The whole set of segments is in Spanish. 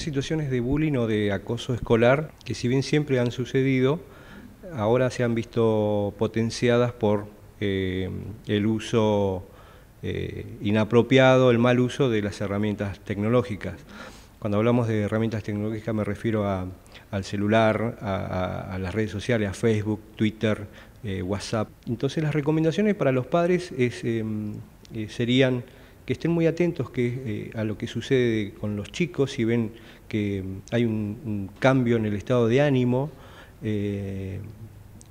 situaciones de bullying o de acoso escolar, que si bien siempre han sucedido, ahora se han visto potenciadas por eh, el uso eh, inapropiado, el mal uso de las herramientas tecnológicas. Cuando hablamos de herramientas tecnológicas me refiero al celular, a, las redes sociales, a Facebook, Twitter, eh, WhatsApp. Entonces las recomendaciones para los padres es, em, serían que estén muy atentos eh, a lo que sucede con los chicos, si ven que mm, hay un, cambio en el estado de ánimo, eh,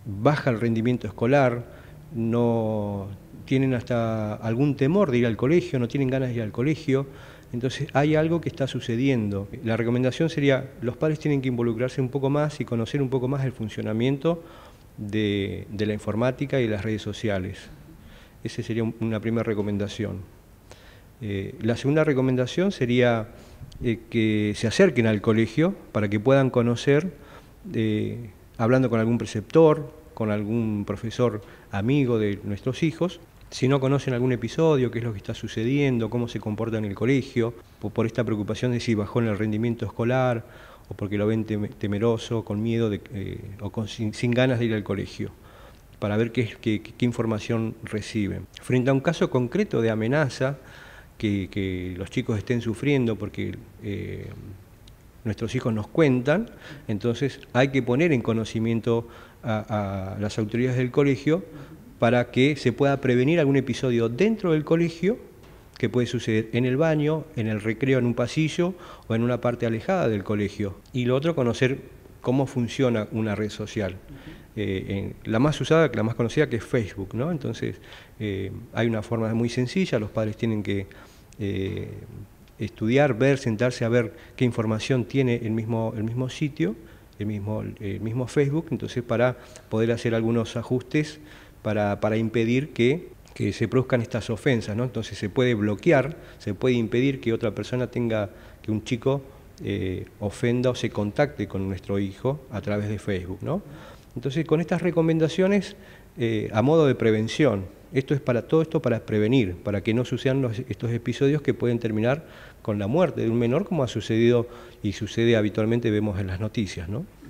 baja el rendimiento escolar, no tienen hasta algún temor de ir al colegio, no tienen ganas de ir al colegio. Entonces hay algo que está sucediendo. La recomendación sería, los padres tienen que involucrarse un poco más y conocer un poco más el funcionamiento de, de la informática y las redes sociales. Esa sería una primera recomendación. Eh, la segunda recomendación sería eh, que se acerquen al colegio para que puedan conocer, eh, hablando con algún preceptor, con algún profesor amigo de nuestros hijos, si no conocen algún episodio, qué es lo que está sucediendo, cómo se comporta en el colegio, por esta preocupación de si bajó en el rendimiento escolar o porque lo ven temeroso, con miedo o sin, ganas de ir al colegio, para ver qué, qué información reciben. Frente a un caso concreto de amenaza, que, los chicos estén sufriendo porque eh, nuestros hijos nos cuentan, entonces hay que poner en conocimiento a, las autoridades del colegio para que se pueda prevenir algún episodio dentro del colegio que puede suceder en el baño, en el recreo, en un pasillo o en una parte alejada del colegio. Y lo otro, conocer cómo funciona una red social. Eh, la más usada, la más conocida que es Facebook, ¿no? Entonces eh, hay una forma muy sencilla, los padres tienen que eh, estudiar, ver, sentarse a ver qué información tiene el mismo, el mismo sitio, el mismo, el mismo Facebook, entonces para poder hacer algunos ajustes para, impedir que, se produzcan estas ofensas, Entonces se puede bloquear, se puede impedir que otra persona tenga, que un chico eh, ofenda o se contacte con nuestro hijo a través de Facebook, Entonces con estas recomendaciones eh, a modo de prevención, esto es para todo esto, para prevenir, para que no sucedan estos episodios que pueden terminar con la muerte de un menor, como ha sucedido y sucede habitualmente, vemos en las noticias, ¿no?